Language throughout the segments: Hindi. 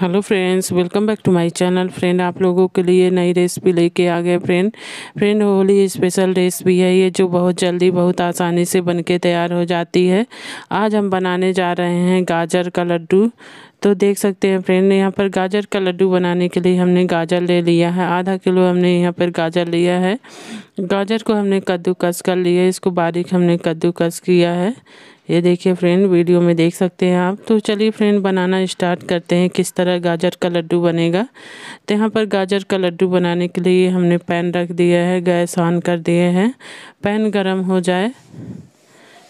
hello friends welcome back to my channel friend आप लोगों के लिए नई रेसिपी लेके आ गए friend friend Holi special recipe है ये जो बहुत जल्दी बहुत आसानी से बनके तैयार हो जाती है आज हम बनाने जा रहे हैं गाजर का लड्डू तो देख सकते हैं फ्रेंड यहाँ पर गाजर का लड्डू बनाने के लिए हमने गाजर ले लिया है आधा किलो हमने यहाँ पर गाजर लिया है गाजर को हमने कद्दूकस कर लिया इसको बारीक हमने कद्दूकस किया है ये देखिए फ्रेंड वीडियो में देख सकते हैं आप तो चलिए फ्रेंड बनाना स्टार्ट करते हैं किस तरह गाजर का लड्डू बनेगा तो यहाँ पर गाजर का लड्डू बनाने के लिए हमने पैन रख दिया है गैस ऑन कर दिए हैं पैन गर्म हो जाए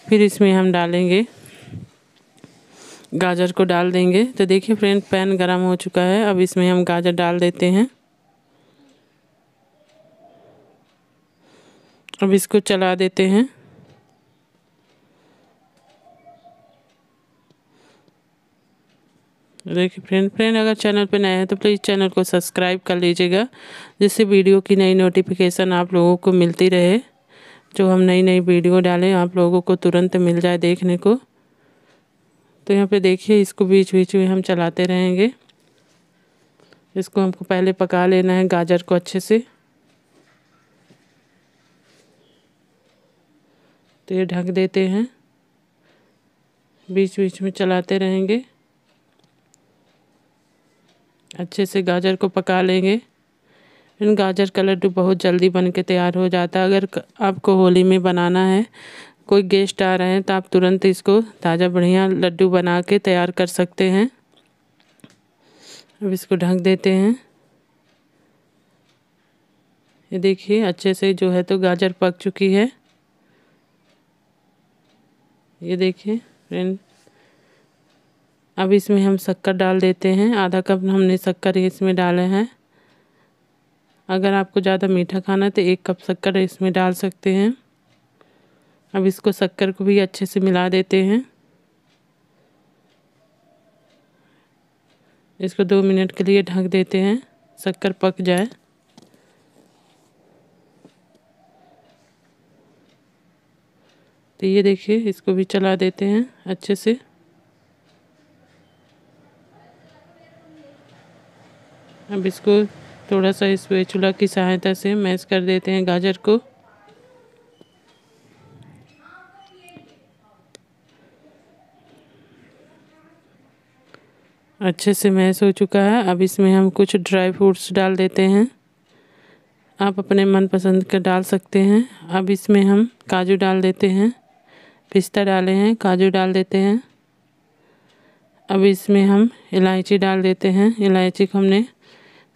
फिर इसमें हम डालेंगे गाजर को डाल देंगे तो देखिए फ्रेंड पैन गरम हो चुका है अब इसमें हम गाजर डाल देते हैं अब इसको चला देते हैं देखिए फ्रेंड फ्रेंड अगर चैनल पर नए हैं तो प्लीज़ चैनल को सब्सक्राइब कर लीजिएगा जिससे वीडियो की नई नोटिफिकेशन आप लोगों को मिलती रहे जो हम नई नई वीडियो डालें आप लोगों को तुरंत मिल जाए देखने को तो यहाँ पे देखिए इसको बीच बीच में हम चलाते रहेंगे इसको हमको पहले पका लेना है गाजर को अच्छे से तो ये ढक देते हैं बीच बीच में चलाते रहेंगे अच्छे से गाजर को पका लेंगे इन गाजर का लड्डू बहुत जल्दी बन के तैयार हो जाता है अगर आपको होली में बनाना है कोई गेस्ट आ रहे हैं तो आप तुरंत इसको ताज़ा बढ़िया लड्डू बना के तैयार कर सकते हैं अब इसको ढक देते हैं ये देखिए अच्छे से जो है तो गाजर पक चुकी है ये देखिए फ्रेंड अब इसमें हम शक्कर डाल देते हैं आधा कप हमने शक्कर इसमें डाले हैं अगर आपको ज़्यादा मीठा खाना है तो एक कप शक्कर इसमें डाल सकते हैं अब इसको शक्कर को भी अच्छे से मिला देते हैं इसको दो मिनट के लिए ढक देते हैं शक्कर पक जाए तो ये देखिए इसको भी चला देते हैं अच्छे से अब इसको थोड़ा सा इस वेचुला की सहायता से मैश कर देते हैं गाजर को अच्छे से मैश हो चुका है अब इसमें हम कुछ ड्राई फ्रूट्स डाल देते हैं आप अपने मनपसंद का डाल सकते हैं अब इसमें हम काजू डाल देते हैं पिस्ता डाले हैं काजू डाल देते हैं अब इसमें हम इलायची डाल देते हैं इलायची को हमने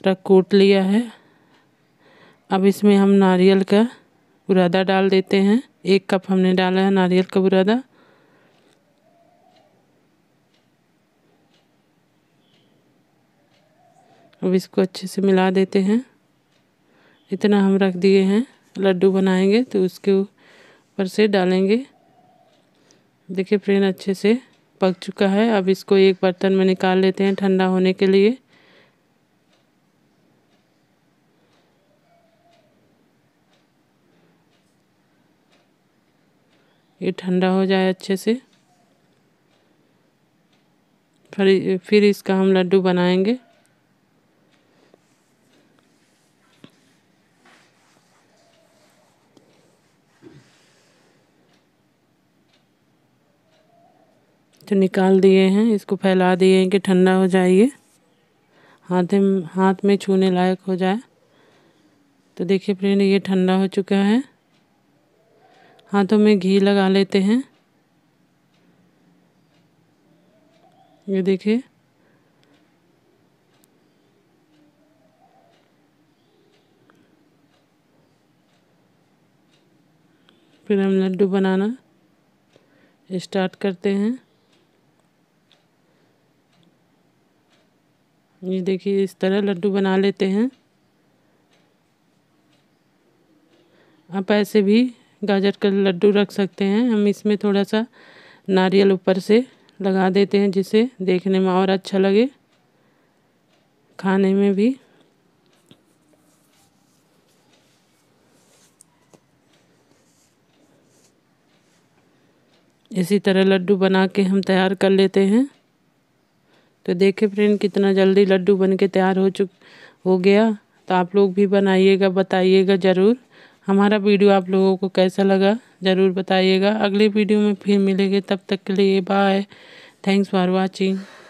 रख कूट लिया है अब इसमें हम नारियल का बुरादा डाल देते हैं एक कप हमने डाला है नारियल का बुरादा अब इसको अच्छे से मिला देते हैं इतना हम रख दिए हैं लड्डू बनाएंगे तो उसके ऊपर से डालेंगे देखिए फ्रेंड अच्छे से पक चुका है अब इसको एक बर्तन में निकाल लेते हैं ठंडा होने के लिए ये ठंडा हो जाए अच्छे से फिर फिर इसका हम लड्डू बनाएंगे तो निकाल दिए हैं इसको फैला दिए हैं कि ठंडा हो जाइए हाथ हाथ में छूने लायक हो जाए तो देखिए फ्रेंड ये ठंडा हो चुका है हाथों में घी लगा लेते हैं ये देखिए फिर हम लड्डू बनाना स्टार्ट करते हैं ये देखिए इस तरह लड्डू बना लेते हैं आप ऐसे भी गाजर का लड्डू रख सकते हैं हम इसमें थोड़ा सा नारियल ऊपर से लगा देते हैं जिसे देखने में और अच्छा लगे खाने में भी इसी तरह लड्डू बना के हम तैयार कर लेते हैं तो देखे फ्रेंड कितना जल्दी लड्डू बन के तैयार हो चुक हो गया तो आप लोग भी बनाइएगा बताइएगा ज़रूर हमारा वीडियो आप लोगों को कैसा लगा ज़रूर बताइएगा अगले वीडियो में फिर मिलेंगे तब तक के लिए बाय थैंक्स फॉर वॉचिंग